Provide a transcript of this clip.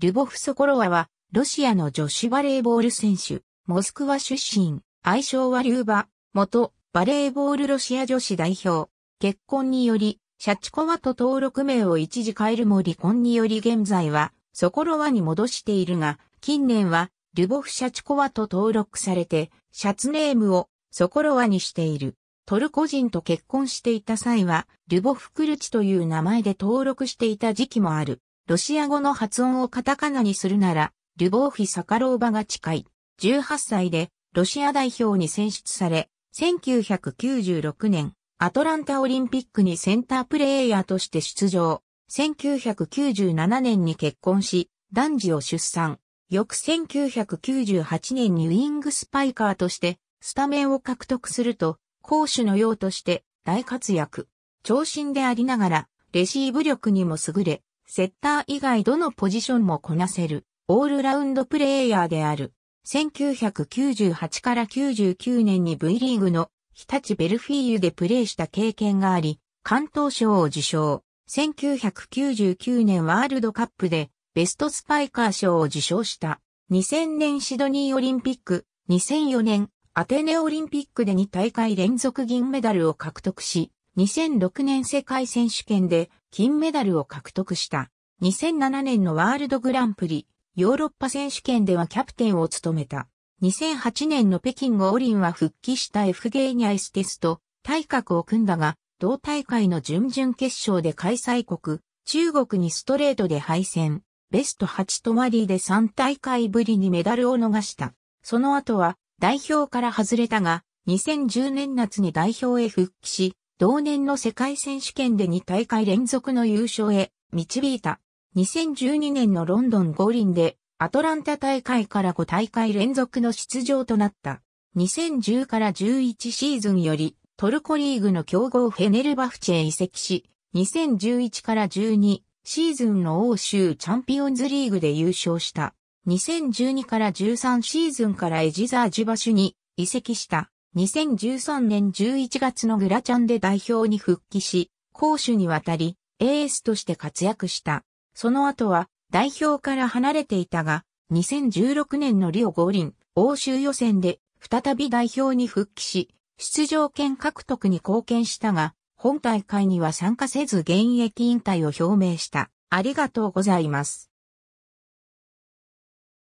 リュボフ・ソコロワは、ロシアの女子バレーボール選手、モスクワ出身、愛称はリューバ、元、バレーボールロシア女子代表。結婚により、シャチコワと登録名を一時変えるも離婚により現在は、ソコロワに戻しているが、近年は、リュボフ・シャチコワと登録されて、シャツネームをソコロワにしている。トルコ人と結婚していた際は、リュボフ・クルチという名前で登録していた時期もある。ロシア語の発音をカタカナにするなら、リュボーフィ・サカローバが近い。18歳で、ロシア代表に選出され、1996年、アトランタオリンピックにセンタープレイヤーとして出場。1997年に結婚し、男児を出産。翌1998年にウィングスパイカーとして、スタメンを獲得すると、攻守のようとして大活躍。長身でありながら、レシーブ力にも優れ、セッター以外どのポジションもこなせる、オールラウンドプレイヤーである。1998から99年に V リーグの日立ベルフィーユでプレーした経験があり、関東賞を受賞。1999年ワールドカップでベストスパイカー賞を受賞した。2000年シドニーオリンピック、2004年アテネオリンピックで2大会連続銀メダルを獲得し、2006年世界選手権で金メダルを獲得した。2007年のワールドグランプリ、ヨーロッパ選手権ではキャプテンを務めた。2008年の北京五輪は復帰したエフゲーニアエステスと体格を組んだが、同大会の準々決勝で開催国、中国にストレートで敗戦。ベスト8とマリーで3大会ぶりにメダルを逃した。その後は代表から外れたが、2010年夏に代表へ復帰し、同年の世界選手権で2大会連続の優勝へ導いた。2012年のロンドン五輪でアトランタ大会から5大会連続の出場となった。2010から11シーズンよりトルコリーグの強豪フェネルバフチへ移籍し、2011から12シーズンの欧州チャンピオンズリーグで優勝した。2012から13シーズンからエジザージバシュに移籍した。2013年11月のグラチャンで代表に復帰し、攻守にわたり、エースとして活躍した。その後は、代表から離れていたが、2016年のリオ五輪、欧州予選で、再び代表に復帰し、出場権獲得に貢献したが、本大会には参加せず現役引退を表明した。ありがとうございます。